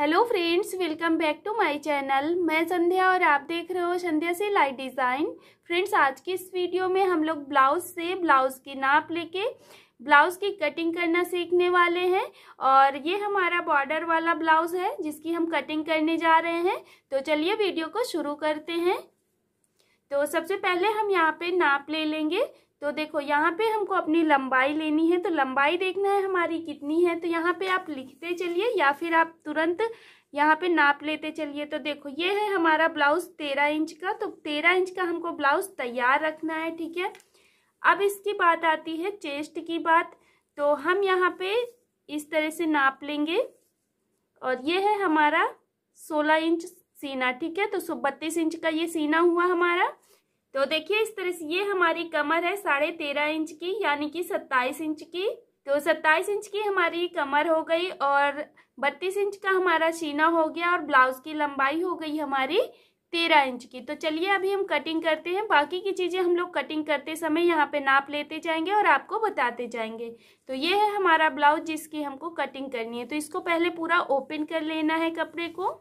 hello friends welcome back to my channel मैं संध्या और आप देख रहे हो संध्या से लाइट डिज़ाइन फ्रेंड्स आज की इस वीडियो में हम लोग ब्लाउज से ब्लाउज की नाप लेके ब्लाउज की कटिंग करना सीखने वाले हैं और ये हमारा बॉर्डर वाला ब्लाउज है जिसकी हम कटिंग करने जा रहे हैं तो चलिए वीडियो को शुरू करते हैं तो सबसे पहले हम यहाँ पर नाप ले लेंगे तो देखो यहाँ पे हमको अपनी लंबाई लेनी है तो लंबाई देखना है हमारी कितनी है तो यहाँ पे आप लिखते चलिए या फिर आप तुरंत यहाँ पे नाप लेते चलिए तो देखो ये है हमारा ब्लाउज तेरह इंच का तो तेरह इंच का हमको ब्लाउज तैयार रखना है ठीक है अब इसकी बात आती है चेस्ट की बात तो हम यहाँ पे इस तरह से नाप लेंगे और ये है हमारा सोलह इंच सीना ठीक है तो सो बत्तीस इंच का ये सीना हुआ हमारा तो देखिए इस तरह से ये हमारी कमर है साढ़े तेरह इंच की यानी कि सत्ताईस इंच की तो सत्ताईस इंच की हमारी कमर हो गई और बत्तीस इंच का हमारा सीना हो गया और ब्लाउज की लंबाई हो गई हमारी तेरह इंच की तो चलिए अभी हम कटिंग करते हैं बाकी की चीज़ें हम लोग कटिंग करते समय यहाँ पे नाप लेते जाएंगे और आपको बताते जाएंगे तो ये है हमारा ब्लाउज जिसकी हमको कटिंग करनी है तो इसको पहले पूरा ओपन कर लेना है कपड़े को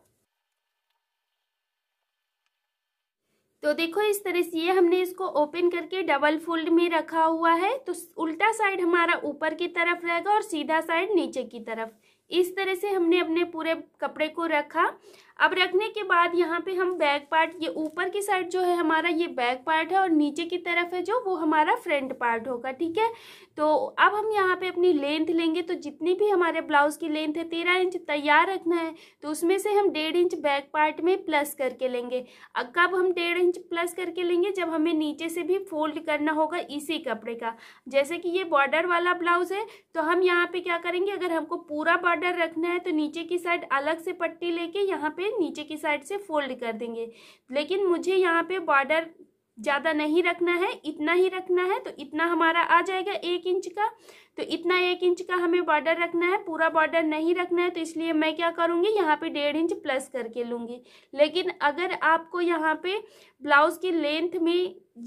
तो देखो इस तरह से ये हमने इसको ओपन करके डबल फोल्ड में रखा हुआ है तो उल्टा साइड हमारा ऊपर की तरफ रहेगा और सीधा साइड नीचे की तरफ इस तरह से हमने अपने पूरे कपड़े को रखा अब रखने के बाद यहाँ पे हम बैक पार्ट ये ऊपर की साइड जो है हमारा ये बैक पार्ट है और नीचे की तरफ है जो वो हमारा फ्रंट पार्ट होगा ठीक है तो अब हम यहाँ पे अपनी लेंथ लेंगे तो जितनी भी हमारे ब्लाउज की लेंथ है तेरह इंच तैयार रखना है तो उसमें से हम डेढ़ इंच बैक पार्ट में प्लस करके लेंगे कब हम डेढ़ इंच प्लस करके लेंगे जब हमें नीचे से भी फोल्ड करना होगा इसी कपड़े का जैसे कि ये बॉर्डर वाला ब्लाउज है तो हम यहाँ पे क्या करेंगे अगर हमको पूरा बॉर्डर बॉर्डर रखना है तो नीचे की साइड अलग से पट्टी लेके यहाँ पे नीचे की साइड से फोल्ड कर देंगे लेकिन मुझे यहाँ पे बॉर्डर ज़्यादा नहीं रखना है इतना ही रखना है तो इतना हमारा आ जाएगा एक इंच का तो इतना एक इंच का हमें बॉर्डर रखना है पूरा बॉर्डर नहीं रखना है तो इसलिए मैं क्या करूँगी यहाँ पे डेढ़ इंच प्लस करके लूँगी लेकिन अगर आपको यहाँ पे ब्लाउज़ की लेंथ में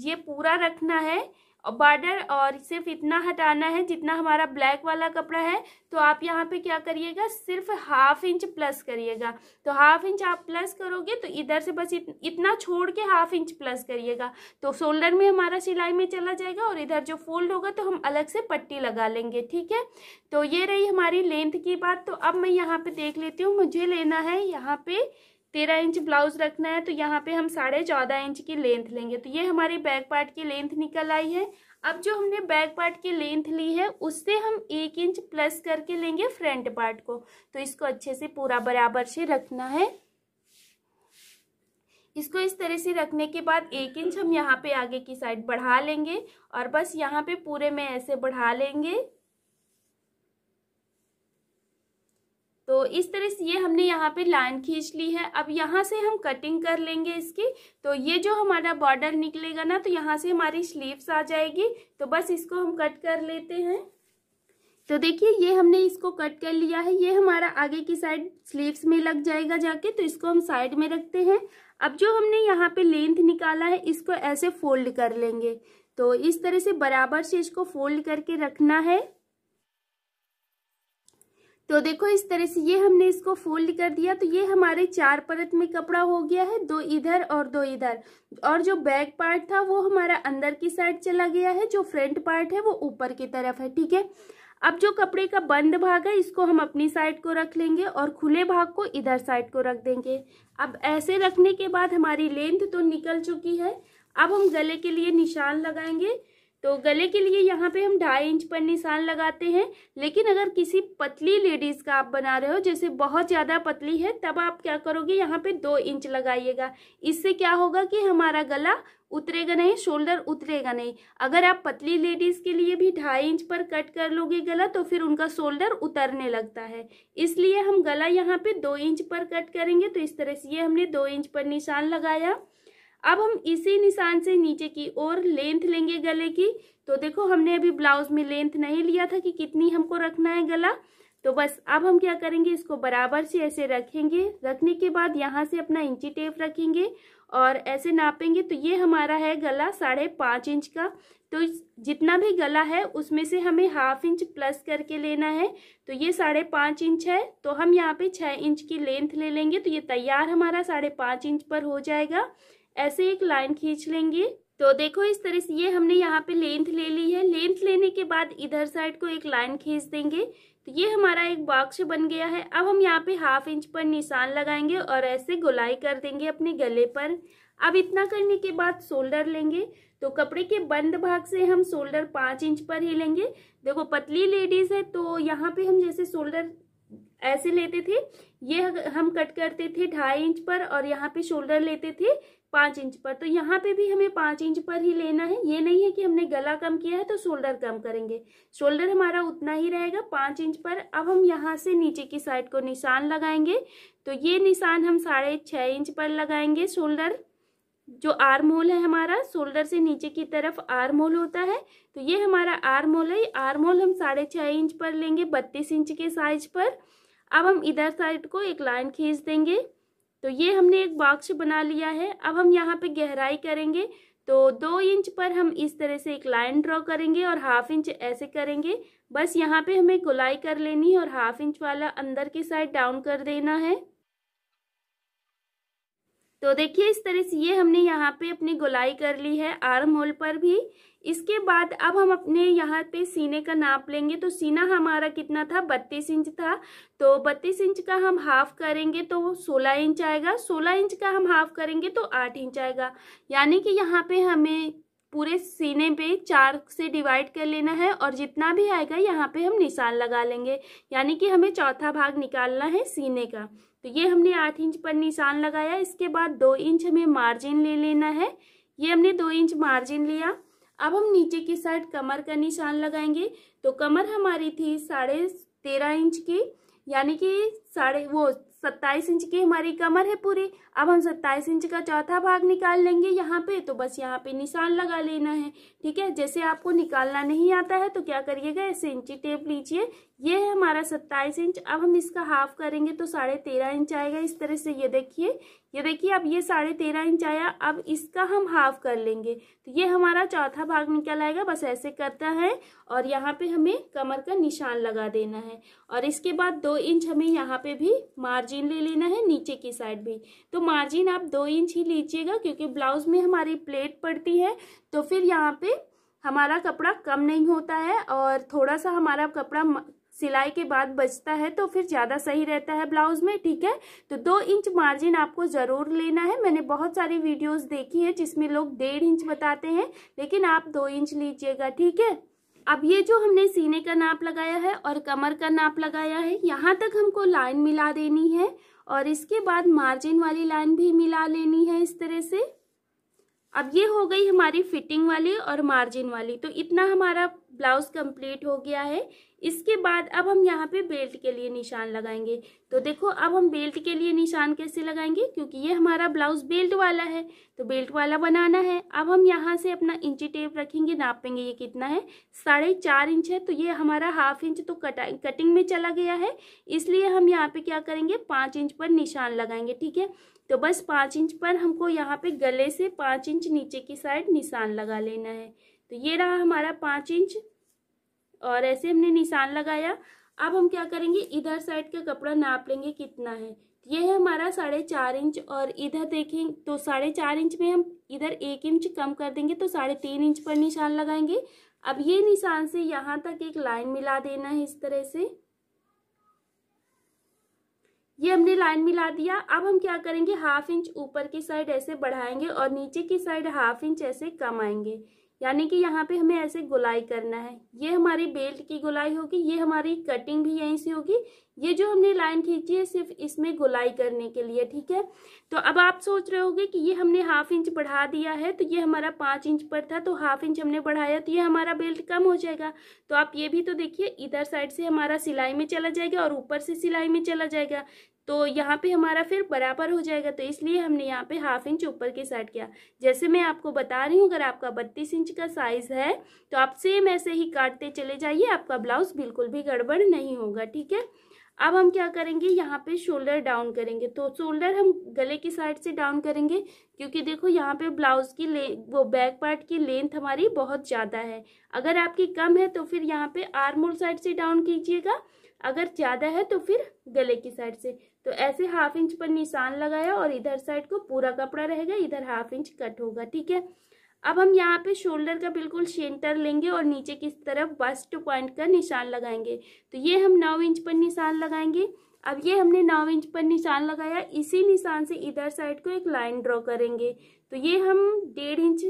ये पूरा रखना है बॉर्डर और सिर्फ इतना हटाना है जितना हमारा ब्लैक वाला कपड़ा है तो आप यहाँ पे क्या करिएगा सिर्फ हाफ इंच प्लस करिएगा तो हाफ इंच आप प्लस करोगे तो इधर से बस इतना छोड़ के हाफ इंच प्लस करिएगा तो शोल्डर में हमारा सिलाई में चला जाएगा और इधर जो फोल्ड होगा तो हम अलग से पट्टी लगा लेंगे ठीक है तो ये रही हमारी लेंथ की बात तो अब मैं यहाँ पे देख लेती हूँ मुझे लेना है यहाँ पे तेरह इंच ब्लाउज रखना है तो यहाँ पे हम साढ़े चौदह इंच की लेंथ लेंगे तो ये हमारी बैक पार्ट की लेंथ निकल आई है अब जो हमने बैक पार्ट की लेंथ ली है उससे हम एक इंच प्लस करके लेंगे फ्रंट पार्ट को तो इसको अच्छे से पूरा बराबर से रखना है इसको इस तरह से रखने के बाद एक इंच हम यहाँ पे आगे की साइड बढ़ा लेंगे और बस यहाँ पे पूरे में ऐसे बढ़ा लेंगे तो इस तरह से ये हमने यहाँ पे लाइन खींच ली है अब यहाँ से हम कटिंग कर लेंगे इसकी तो ये जो हमारा बॉर्डर निकलेगा ना तो यहाँ से हमारी स्लीव्स आ जाएगी तो बस इसको हम कट कर लेते हैं तो देखिए ये हमने इसको कट कर लिया है ये हमारा आगे की साइड स्लीव्स में लग जाएगा जाके तो इसको हम साइड में रखते हैं अब जो हमने यहाँ पे लेंथ निकाला है इसको ऐसे फोल्ड कर लेंगे तो इस तरह से बराबर से इसको फोल्ड करके रखना है तो देखो इस तरह से ये हमने इसको फोल्ड कर दिया तो ये हमारे चार परत में कपड़ा हो गया है दो इधर और दो इधर और जो बैक पार्ट था वो हमारा अंदर की साइड चला गया है जो फ्रंट पार्ट है वो ऊपर की तरफ है ठीक है अब जो कपड़े का बंद भाग है इसको हम अपनी साइड को रख लेंगे और खुले भाग को इधर साइड को रख देंगे अब ऐसे रखने के बाद हमारी लेंथ तो निकल चुकी है अब हम गले के लिए निशान लगाएंगे तो गले के लिए यहाँ पे हम ढाई इंच पर निशान लगाते हैं लेकिन अगर किसी पतली लेडीज़ का आप बना रहे हो जैसे बहुत ज़्यादा पतली है तब आप क्या करोगे यहाँ पे दो इंच लगाइएगा इससे क्या होगा कि हमारा गला उतरेगा नहीं शोल्डर उतरेगा नहीं अगर आप पतली लेडीज़ के लिए भी ढाई इंच पर कट कर लोगे गला तो फिर उनका शोल्डर उतरने लगता है इसलिए हम गला यहाँ पर दो इंच पर कट करेंगे तो इस तरह से ये हमने दो इंच पर निशान लगाया अब हम इसी निशान से नीचे की ओर लेंथ लेंगे गले की तो देखो हमने अभी ब्लाउज में लेंथ नहीं लिया था कि कितनी हमको रखना है गला तो बस अब हम क्या करेंगे इसको बराबर से ऐसे रखेंगे रखने के बाद यहाँ से अपना इंची टेप रखेंगे और ऐसे नापेंगे तो ये हमारा है गला साढ़े पाँच इंच का तो जितना भी गला है उसमें से हमें हाफ इंच प्लस करके लेना है तो ये साढ़े पाँच इंच है तो हम यहाँ पे छः इंच की लेंथ ले लेंगे तो ये तैयार हमारा साढ़े पाँच इंच पर हो जाएगा ऐसे एक लाइन खींच लेंगे तो देखो इस तरह से ये हमने यहाँ पे लेंथ ले ली है लेंथ लेने के बाद इधर साइड को एक लाइन खींच देंगे तो ये हमारा एक बॉक्स बन गया है अब हम यहाँ पे हाफ इंच पर निशान लगाएंगे और ऐसे गोलाई कर देंगे अपने गले पर अब इतना करने के बाद शोल्डर लेंगे तो कपड़े के बंद भाग से हम शोल्डर पाँच इंच पर ही लेंगे देखो पतली लेडीज है तो यहाँ पे हम जैसे शोल्डर ऐसे लेते थे ये हम कट करते थे ढाई इंच पर और यहाँ पे शोल्डर लेते थे पाँच इंच पर तो यहाँ पे भी हमें पाँच इंच पर ही लेना है ये नहीं है कि हमने गला कम किया है तो शोल्डर कम करेंगे शोल्डर हमारा उतना ही रहेगा पाँच इंच पर अब हम यहाँ से नीचे की साइड को निशान लगाएंगे तो ये निशान हम साढ़े छः इंच पर लगाएंगे शोल्डर जो आर्म होल है हमारा शोल्डर से नीचे की तरफ आर्म होल होता है तो ये हमारा आर्म होल है आर्म होल हम साढ़े छः इंच पर लेंगे बत्तीस इंच के साइज पर अब हम इधर साइड को एक लाइन खींच देंगे तो ये हमने एक बॉक्स बना लिया है अब हम यहाँ पे गहराई करेंगे तो दो इंच पर हम इस तरह से एक लाइन ड्रॉ करेंगे और हाफ इंच ऐसे करेंगे बस यहाँ पे हमें गुलाई कर लेनी है और हाफ इंच वाला अंदर की साइड डाउन कर देना है तो देखिए इस तरह से ये हमने यहाँ पे अपनी गोलाई कर ली है आर्म होल पर भी इसके बाद अब हम अपने यहाँ पे सीने का नाप लेंगे तो सीना हमारा कितना था बत्तीस इंच था तो बत्तीस इंच का हम हाफ करेंगे तो सोलह इंच आएगा सोलह इंच का हम हाफ करेंगे तो आठ इंच आएगा यानी कि यहाँ पे हमें पूरे सीने पे चार से डिवाइड कर लेना है और जितना भी आएगा यहाँ पे हम निशान लगा लेंगे यानी कि हमें चौथा भाग निकालना है सीने का तो ये हमने आठ इंच पर निशान लगाया इसके बाद दो इंच हमें मार्जिन ले लेना है ये हमने दो इंच मार्जिन लिया अब हम नीचे की साइड कमर का निशान लगाएंगे तो कमर हमारी थी साढ़े तेरह इंच की यानी कि साढ़े वो सत्ताईस इंच की हमारी कमर है पूरी अब हम सत्ताईस इंच का चौथा भाग निकाल लेंगे यहाँ पे तो बस यहाँ पे निशान लगा लेना है ठीक है जैसे आपको निकालना नहीं आता है तो क्या करिएगा ऐसे इंची टेप लीजिए ये है हमारा सत्ताईस इंच अब हम इसका हाफ करेंगे तो साढ़े तेरह इंच आएगा इस तरह से ये देखिए ये देखिए अब ये साढ़े तेरह इंच आया अब इसका हम हाफ कर लेंगे तो ये हमारा चौथा भाग निकल आएगा बस ऐसे करता है और यहाँ पे हमें कमर का निशान लगा देना है और इसके बाद दो इंच हमें यहाँ पे भी मार्जिन ले लेना है नीचे की साइड भी तो मार्जिन आप दो इंच ही लीजिएगा क्योंकि ब्लाउज में हमारी प्लेट पड़ती है तो फिर यहाँ पे हमारा कपड़ा कम नहीं होता है और थोड़ा सा हमारा कपड़ा सिलाई के बाद बचता है तो फिर ज़्यादा सही रहता है ब्लाउज में ठीक है तो दो इंच मार्जिन आपको ज़रूर लेना है मैंने बहुत सारी वीडियोस देखी है जिसमें लोग डेढ़ इंच बताते हैं लेकिन आप दो इंच लीजिएगा ठीक है अब ये जो हमने सीने का नाप लगाया है और कमर का नाप लगाया है यहाँ तक हमको लाइन मिला देनी है और इसके बाद मार्जिन वाली लाइन भी मिला लेनी है इस तरह से अब ये हो गई हमारी फिटिंग वाली और मार्जिन वाली तो इतना हमारा ब्लाउज कंप्लीट हो गया है इसके बाद अब हम यहाँ पे बेल्ट के लिए निशान लगाएंगे तो देखो अब हम बेल्ट के लिए निशान कैसे लगाएंगे क्योंकि ये हमारा ब्लाउज बेल्ट वाला है तो बेल्ट वाला बनाना है अब हम यहाँ से अपना इंची टेप रखेंगे नापेंगे ये कितना है साढ़े चार इंच है तो ये हमारा हाफ इंच तो कटा कटिंग में चला गया है इसलिए हम यहाँ पे क्या करेंगे पाँच इंच पर निशान लगाएंगे ठीक है तो बस पाँच इंच पर हमको यहाँ पे गले से पाँच इंच नीचे की साइड निशान लगा लेना है तो ये रहा हमारा पाँच इंच और ऐसे हमने निशान लगाया अब हम क्या करेंगे इधर साइड का कपड़ा नाप लेंगे कितना है ये है हमारा साढ़े चार इंच और इधर देखें तो साढ़े चार इंच में हम इधर एक इंच कम कर देंगे तो साढ़े तीन इंच पर निशान लगाएंगे अब ये निशान से यहाँ तक एक लाइन मिला देना है इस तरह से ये हमने लाइन मिला दिया अब हम क्या करेंगे हाफ इंच ऊपर की साइड ऐसे बढ़ाएंगे और नीचे की साइड हाफ इंच ऐसे कम आएंगे यानी कि यहाँ पे हमें ऐसे गुलाई करना है ये हमारी बेल्ट की गुलाई होगी ये हमारी कटिंग भी यहीं से होगी ये जो हमने लाइन खींची है सिर्फ इसमें गुलाई करने के लिए ठीक है तो अब आप सोच रहे होगे कि ये हमने हाफ इंच बढ़ा दिया है तो ये हमारा पाँच इंच पर था तो हाफ इंच हमने बढ़ाया तो ये हमारा बेल्ट कम हो जाएगा तो आप ये भी तो देखिए इधर साइड से हमारा सिलाई में चला जाएगा और ऊपर से सिलाई में चला जाएगा तो यहाँ पे हमारा फिर बराबर हो जाएगा तो इसलिए हमने यहाँ पे हाफ इंच ऊपर के साइड किया जैसे मैं आपको बता रही हूँ अगर आपका बत्तीस इंच का साइज़ है तो आप सेम ऐसे ही काटते चले जाइए आपका ब्लाउज बिल्कुल भी गड़बड़ नहीं होगा ठीक है अब हम क्या करेंगे यहाँ पे शोल्डर डाउन करेंगे तो शोल्डर हम गले की साइड से डाउन करेंगे क्योंकि देखो यहाँ पे ब्लाउज की ले वो बैक पार्ट की लेंथ हमारी बहुत ज़्यादा है अगर आपकी कम है तो फिर यहाँ पे आर्मोल साइड से डाउन कीजिएगा अगर ज़्यादा है तो फिर गले की साइड से तो ऐसे हाफ इंच पर निशान लगाया और इधर साइड को पूरा कपड़ा रहेगा इधर हाफ इंच कट होगा ठीक है अब हम यहाँ पे शोल्डर का बिल्कुल सेंटर लेंगे और नीचे किस तरफ बस्ट पॉइंट का निशान लगाएंगे तो ये हम नौ इंच पर निशान लगाएंगे अब ये हमने नौ इंच पर निशान लगाया इसी निशान से इधर साइड को एक लाइन ड्रॉ करेंगे तो ये हम डेढ़ इंच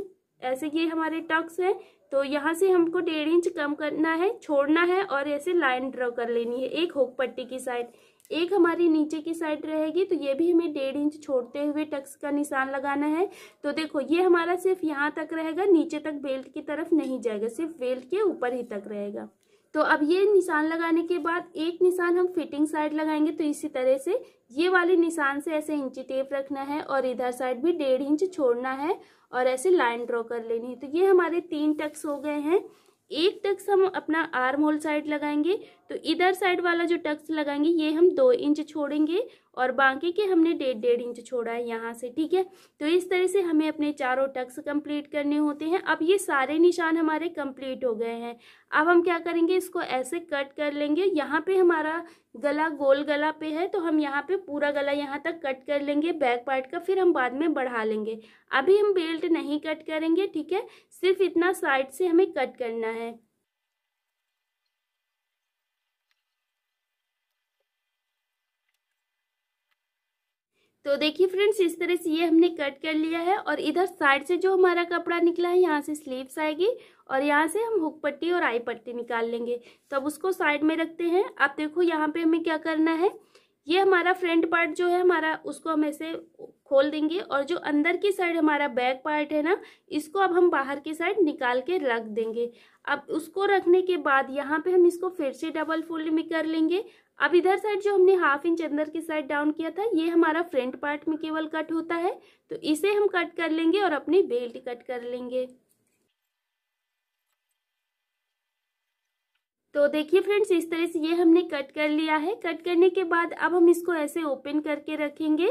ऐसे ये हमारे टक्स है तो यहाँ से हमको डेढ़ इंच कम करना है छोड़ना है और ऐसे लाइन ड्रॉ कर लेनी है एक होक पट्टी की साइड एक हमारी नीचे की साइड रहेगी तो ये भी हमें डेढ़ इंच छोड़ते हुए टक्स का निशान लगाना है तो देखो ये हमारा सिर्फ यहाँ तक रहेगा नीचे तक बेल्ट की तरफ नहीं जाएगा सिर्फ बेल्ट के ऊपर ही तक रहेगा तो अब ये निशान लगाने के बाद एक निशान हम फिटिंग साइड लगाएंगे तो इसी तरह से ये वाले निशान से ऐसे इंची टेप रखना है और इधर साइड भी डेढ़ इंच छोड़ना है और ऐसे लाइन ड्रॉ कर लेनी है तो ये हमारे तीन टक्स हो गए हैं एक टक्स हम अपना आर्म होल साइड लगाएंगे तो इधर साइड वाला जो टक्स लगाएंगे ये हम दो इंच छोड़ेंगे और बाकी के हमने डेढ़ डेढ़ इंच छोड़ा है यहाँ से ठीक है तो इस तरह से हमें अपने चारों टक्स कंप्लीट करने होते हैं अब ये सारे निशान हमारे कंप्लीट हो गए हैं अब हम क्या करेंगे इसको ऐसे कट कर लेंगे यहाँ पे हमारा गला गोल गला पे है तो हम यहाँ पे पूरा गला यहाँ तक कट कर लेंगे बैक पार्ट का फिर हम बाद में बढ़ा लेंगे अभी हम बेल्ट नहीं कट करेंगे ठीक है सिर्फ इतना साइड से हमें कट करना है तो देखिए फ्रेंड्स इस तरह से ये हमने कट कर लिया है और इधर साइड से जो हमारा कपड़ा निकला है यहाँ से स्लीव्स आएगी और यहाँ से हम हुक पट्टी और आई पट्टी निकाल लेंगे तब तो उसको साइड में रखते हैं आप देखो यहाँ पे हमें क्या करना है ये हमारा फ्रंट पार्ट जो है हमारा उसको हम ऐसे खोल देंगे और जो अंदर की साइड हमारा बैक पार्ट है ना इसको अब हम बाहर की साइड निकाल के रख देंगे अब उसको रखने के बाद यहाँ पे हम इसको फिर से डबल फोल्ड में कर लेंगे अब इधर साइड जो हमने हाफ इंच अंदर की साइड डाउन किया था ये हमारा फ्रंट पार्ट में केवल कट होता है तो इसे हम कट कर लेंगे और अपनी बेल्ट कट कर लेंगे तो देखिए फ्रेंड्स इस तरह से ये हमने कट कर लिया है कट करने के बाद अब हम इसको ऐसे ओपन करके रखेंगे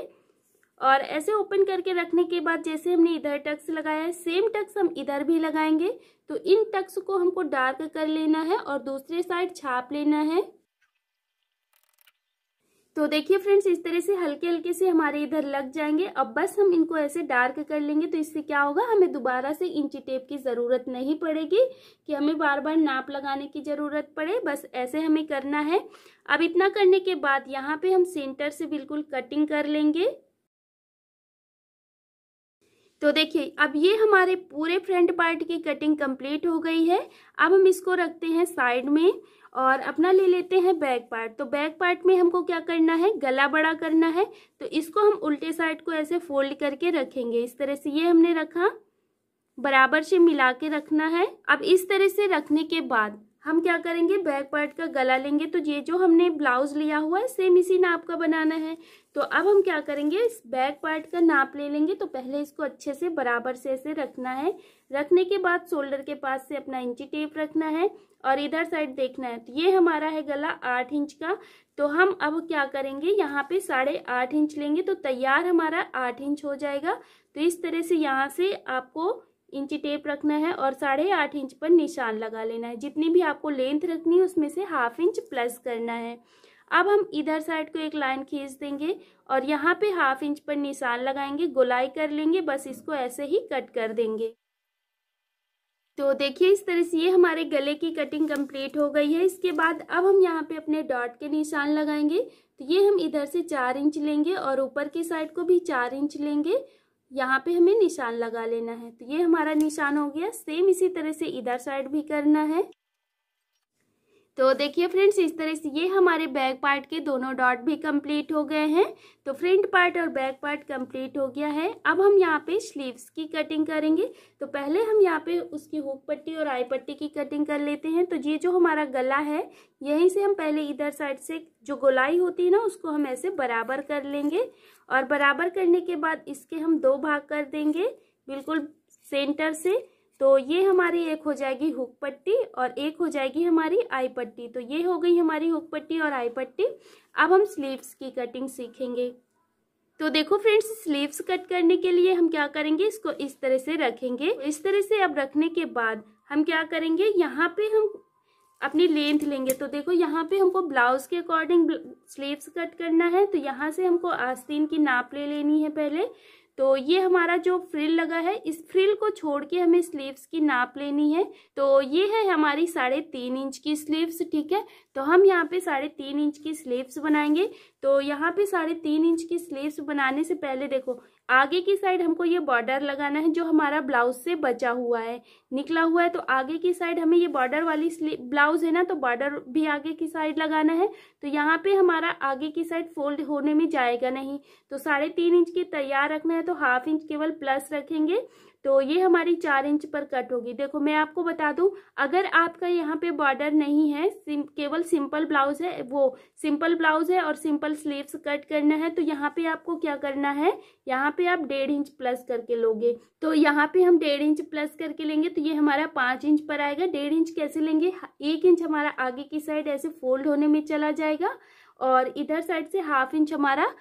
और ऐसे ओपन करके रखने के बाद जैसे हमने इधर टक्स लगाया है सेम टक्स हम इधर भी लगाएंगे तो इन टक्स को हमको डार्क कर लेना है और दूसरे साइड छाप लेना है तो देखिए फ्रेंड्स इस तरह से हल्के हल्के से हमारे इधर लग जाएंगे अब बस हम इनको ऐसे डार्क कर लेंगे तो इससे क्या होगा हमें दोबारा से इंची टेप की ज़रूरत नहीं पड़ेगी कि हमें बार बार नाप लगाने की ज़रूरत पड़े बस ऐसे हमें करना है अब इतना करने के बाद यहाँ पे हम सेंटर से बिल्कुल कटिंग कर लेंगे तो देखिए अब ये हमारे पूरे फ्रंट पार्ट की कटिंग कंप्लीट हो गई है अब हम इसको रखते हैं साइड में और अपना ले लेते हैं बैक पार्ट तो बैक पार्ट में हमको क्या करना है गला बड़ा करना है तो इसको हम उल्टे साइड को ऐसे फोल्ड करके रखेंगे इस तरह से ये हमने रखा बराबर से मिला के रखना है अब इस तरह से रखने के बाद हम क्या करेंगे बैक पार्ट का गला लेंगे तो ये जो हमने ब्लाउज लिया हुआ है सेम इसी नाप का बनाना है तो अब हम क्या करेंगे इस बैक पार्ट का नाप ले लेंगे तो पहले इसको अच्छे से बराबर से ऐसे रखना है रखने के बाद शोल्डर के पास से अपना इंची टेप रखना है और इधर साइड देखना है तो ये हमारा है गला आठ इंच का तो हम अब क्या करेंगे यहाँ पे साढ़े आठ इंच लेंगे तो तैयार हमारा आठ इंच हो जाएगा तो इस तरह से यहाँ से आपको इंची टेप रखना है और साढ़े आठ इंच पर निशान लगा लेना है जितनी भी आपको लेंथ रखनी है उसमें से हाफ इंच प्लस करना है अब हम इधर साइड को एक लाइन खींच देंगे और यहाँ पे हाफ इंच पर निशान लगाएंगे गोलाई कर लेंगे बस इसको ऐसे ही कट कर देंगे तो देखिए इस तरह से ये हमारे गले की कटिंग कंप्लीट हो गई है इसके बाद अब हम यहाँ पे अपने डॉट के निशान लगाएंगे तो ये हम इधर से चार इंच लेंगे और ऊपर की साइड को भी चार इंच लेंगे यहाँ पे हमें निशान लगा लेना है तो ये हमारा निशान हो गया सेम इसी तरह से इधर साइड भी करना है तो देखिए फ्रेंड्स इस तरह से ये हमारे बैक पार्ट के दोनों डॉट भी कंप्लीट हो गए हैं तो फ्रंट पार्ट और बैक पार्ट कंप्लीट हो गया है अब हम यहाँ पे स्लीव्स की कटिंग करेंगे तो पहले हम यहाँ पे उसकी हुक पट्टी और आई पट्टी की कटिंग कर लेते हैं तो ये जो हमारा गला है यहीं से हम पहले इधर साइड से जो गोलाई होती है ना उसको हम ऐसे बराबर कर लेंगे और बराबर करने के बाद इसके हम दो भाग कर देंगे बिल्कुल सेंटर से तो ये हमारी एक हो जाएगी हुक पट्टी और एक हो जाएगी हमारी आई पट्टी तो ये हो गई हमारी हुक पट्टी और आई पट्टी अब हम स्लीव्स की कटिंग सीखेंगे तो देखो फ्रेंड्स स्लीव्स कट करने के लिए हम क्या करेंगे इसको इस तरह से रखेंगे तो इस तरह से अब रखने के बाद हम क्या करेंगे यहाँ पे हम अपनी लेंथ लेंगे तो देखो यहाँ पे हमको ब्लाउज के अकॉर्डिंग स्लीव्स कट करना है तो यहाँ से हमको आस्तीन की नाप ले लेनी है पहले तो ये हमारा जो फ्रिल लगा है इस फ्रिल को छोड़ के हमें स्लीव्स की नाप लेनी है तो ये है हमारी साढ़े तीन इंच की स्लीव्स ठीक है तो हम यहाँ पे साढ़े तीन इंच की स्लीव्स बनाएंगे तो यहाँ पे साढ़े तीन इंच की स्लीव्स बनाने से पहले देखो आगे की साइड हमको ये बॉर्डर लगाना है जो हमारा ब्लाउज से बचा हुआ है निकला हुआ है तो आगे की साइड हमें ये बॉर्डर वाली ब्लाउज है ना तो बॉर्डर भी आगे की साइड लगाना है तो यहाँ पे हमारा आगे की साइड फोल्ड होने में जाएगा नहीं तो साढ़े तीन इंच की तैयार रखना है तो हाफ इंच केवल प्लस रखेंगे तो ये हमारी चार इंच पर कट होगी देखो मैं आपको बता दूं अगर आपका यहाँ पे बॉर्डर नहीं है सिम, केवल सिंपल ब्लाउज है वो सिंपल ब्लाउज है और सिंपल स्लीव्स कट करना है तो यहाँ पे आपको क्या करना है यहाँ पे आप डेढ़ इंच प्लस करके लोगे तो यहाँ पे हम डेढ़ इंच प्लस करके लेंगे तो ये हमारा पाँच इंच पर आएगा डेढ़ इंच कैसे लेंगे एक इंच हमारा आगे की साइड ऐसे फोल्ड होने में चला जाएगा और इधर साइड से हाफ इंच हमारा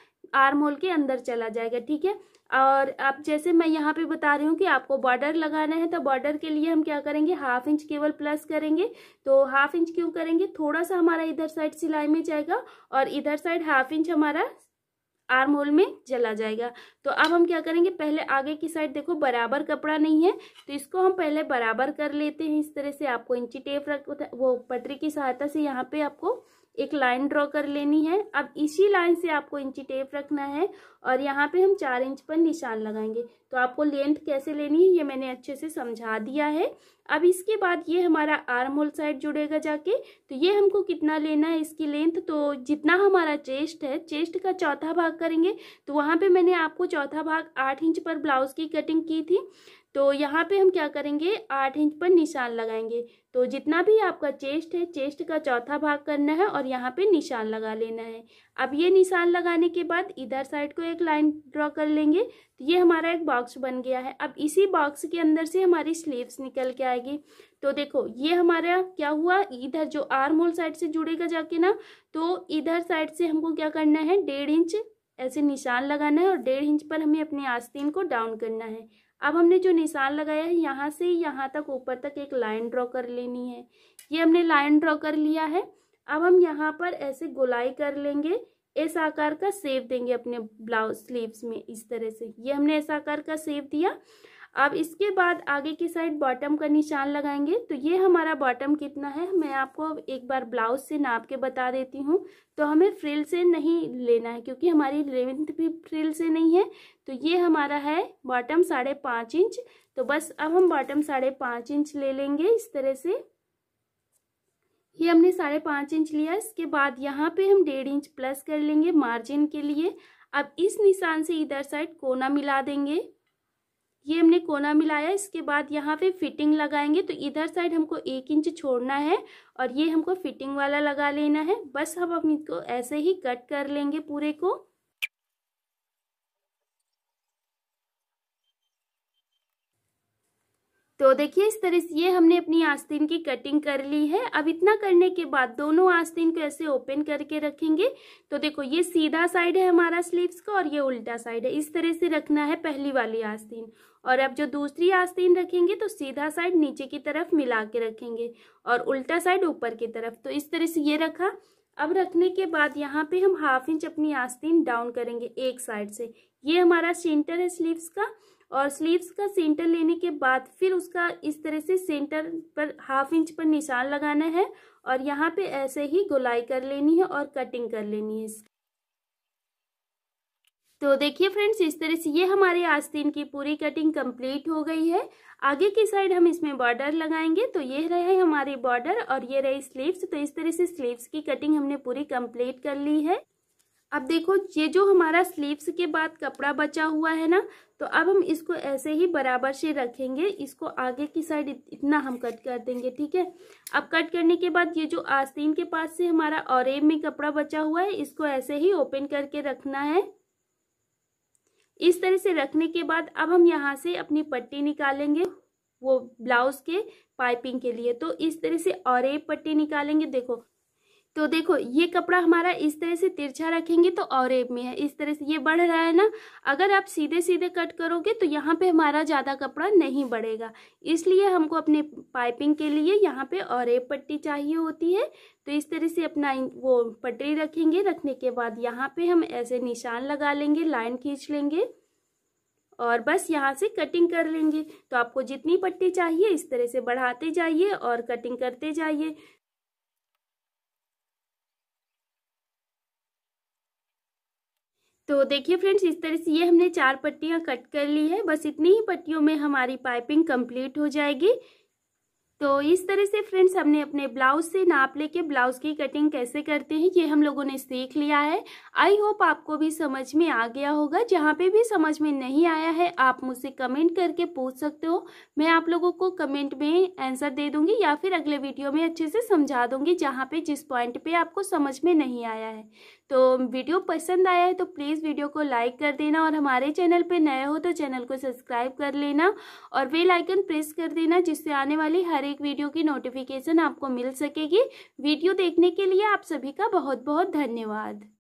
आर्म होल के अंदर चला जाएगा ठीक है और अब जैसे मैं यहाँ पे बता रही हूँ कि आपको बॉर्डर लगाना है तो बॉर्डर के लिए हम क्या करेंगे हाफ इंच केवल प्लस करेंगे तो हाफ इंच क्यों करेंगे थोड़ा सा हमारा इधर साइड सिलाई में जाएगा और इधर साइड हाफ इंच हमारा आर्म होल में चला जाएगा तो अब हम क्या करेंगे पहले आगे की साइड देखो बराबर कपड़ा नहीं है तो इसको हम पहले बराबर कर लेते हैं इस तरह से आपको इंची टेप रख वो पटरी की सहायता से यहाँ पे आपको एक लाइन ड्रॉ कर लेनी है अब इसी लाइन से आपको इंची टेप रखना है और यहाँ पे हम चार इंच पर निशान लगाएंगे तो आपको लेंथ कैसे लेनी है ये मैंने अच्छे से समझा दिया है अब इसके बाद ये हमारा आर्म होल साइड जुड़ेगा जाके तो ये हमको कितना लेना है इसकी लेंथ तो जितना हमारा चेस्ट है चेस्ट का चौथा भाग करेंगे तो वहाँ पर मैंने आपको चौथा भाग आठ इंच पर ब्लाउज की कटिंग की थी तो यहाँ पे हम क्या करेंगे आठ इंच पर निशान लगाएंगे तो जितना भी आपका चेस्ट है चेस्ट का चौथा भाग करना है और यहाँ पे निशान लगा लेना है अब ये निशान लगाने के बाद इधर साइड को एक लाइन ड्रॉ कर लेंगे तो ये हमारा एक बॉक्स बन गया है अब इसी बॉक्स के अंदर से हमारी स्लीव्स निकल के आएगी तो देखो ये हमारा क्या हुआ इधर जो आर्म होल साइड से जुड़ेगा जाके ना तो इधर साइड से हमको क्या करना है डेढ़ इंच ऐसे निशान लगाना है और डेढ़ इंच पर हमें अपने आस्तीन को डाउन करना है अब हमने जो निशान लगाया है यहाँ से यहाँ तक ऊपर तक एक लाइन ड्रॉ कर लेनी है ये हमने लाइन ड्रॉ कर लिया है अब हम यहाँ पर ऐसे गोलाई कर लेंगे इस आकार का सेव देंगे अपने ब्लाउज स्लीव्स में इस तरह से ये हमने इस आकार का सेव दिया अब इसके बाद आगे की साइड बॉटम का निशान लगाएंगे तो ये हमारा बॉटम कितना है मैं आपको एक बार ब्लाउज से नाप के बता देती हूँ तो हमें फ्रिल से नहीं लेना है क्योंकि हमारी लेंथ भी फ्रिल से नहीं है तो ये हमारा है बॉटम साढ़े पाँच इंच तो बस अब हम बॉटम साढ़े पाँच इंच ले लेंगे इस तरह से ये हमने साढ़े पाँच इंच लिया इसके बाद यहाँ पे हम डेढ़ इंच प्लस कर लेंगे मार्जिन के लिए अब इस निशान से इधर साइड कोना मिला देंगे ये हमने कोना मिलाया इसके बाद यहाँ पे फिटिंग लगाएंगे तो इधर साइड हमको एक इंच छोड़ना है और ये हमको फिटिंग वाला लगा लेना है बस हम हम इसको ऐसे ही कट कर लेंगे पूरे को तो देखिए इस तरह से ये हमने अपनी आस्तीन की कटिंग कर ली है अब इतना करने के बाद दोनों आस्तीन को ऐसे ओपन करके रखेंगे तो देखो ये सीधा साइड है हमारा स्लीव्स का और ये उल्टा साइड है इस तरह से रखना है पहली वाली आस्तीन और अब जो दूसरी आस्तीन रखेंगे तो सीधा साइड नीचे की तरफ मिला के रखेंगे और उल्टा साइड ऊपर की तरफ तो इस तरह से ये रखा अब रखने के बाद यहाँ पे हम हाफ इंच अपनी आस्तीन डाउन करेंगे एक साइड से ये हमारा सेंटर है स्लीव्स का और स्लीव्स का सेंटर लेने के बाद फिर उसका इस तरह से सेंटर पर हाफ इंच पर निशान लगाना है और यहाँ पे ऐसे ही गोलाई कर लेनी है और कटिंग कर लेनी है तो देखिए फ्रेंड्स इस तरह से ये हमारे आस्तीन की पूरी कटिंग कंप्लीट हो गई है आगे की साइड हम इसमें बॉर्डर लगाएंगे तो ये रहे हमारे बॉर्डर और ये रही स्लीव्स तो इस तरह से स्लीव्स की कटिंग हमने पूरी कंप्लीट कर ली है अब देखो ये जो हमारा स्लीव्स के बाद कपड़ा बचा हुआ है ना तो अब हम इसको ऐसे ही बराबर से रखेंगे इसको आगे की साइड इतना हम कट कर देंगे ठीक है अब कट करने के बाद ये जो आस्तीन के पास से हमारा औरब में कपड़ा बचा हुआ है इसको ऐसे ही ओपन करके रखना है इस तरह से रखने के बाद अब हम यहाँ से अपनी पट्टी निकालेंगे वो ब्लाउज के पाइपिंग के लिए तो इस तरह से औरेब पट्टी निकालेंगे देखो तो देखो ये कपड़ा हमारा इस तरह से तिरछा रखेंगे तो औरेब में है इस तरह से ये बढ़ रहा है ना अगर आप सीधे सीधे कट करोगे तो यहाँ पे हमारा ज़्यादा कपड़ा नहीं बढ़ेगा इसलिए हमको अपने पाइपिंग के लिए यहाँ पे औरेब पट्टी चाहिए होती है तो इस तरह से अपना वो पटरी रखेंगे रखने के बाद यहाँ पे हम ऐसे निशान लगा लेंगे लाइन खींच लेंगे और बस यहाँ से कटिंग कर लेंगे तो आपको जितनी पट्टी चाहिए इस तरह से बढ़ाते जाइए और कटिंग करते जाइए तो देखिए फ्रेंड्स इस तरह से ये हमने चार पट्टियाँ कट कर ली है बस इतनी ही पट्टियों में हमारी पाइपिंग कंप्लीट हो जाएगी तो इस तरह से फ्रेंड्स हमने अपने ब्लाउज से नाप लेके ब्लाउज की कटिंग कैसे करते हैं ये हम लोगों ने सीख लिया है आई होप आपको भी समझ में आ गया होगा जहाँ पे भी समझ में नहीं आया है आप मुझसे कमेंट करके पूछ सकते हो मैं आप लोगों को कमेंट में आंसर दे दूंगी या फिर अगले वीडियो में अच्छे से समझा दूंगी जहाँ पे जिस पॉइंट पे आपको समझ में नहीं आया है तो वीडियो पसंद आया है तो प्लीज़ वीडियो को लाइक कर देना और हमारे चैनल पर नए हो तो चैनल को सब्सक्राइब कर लेना और बेल आइकन प्रेस कर देना जिससे आने वाली हर एक वीडियो की नोटिफिकेशन आपको मिल सकेगी वीडियो देखने के लिए आप सभी का बहुत बहुत धन्यवाद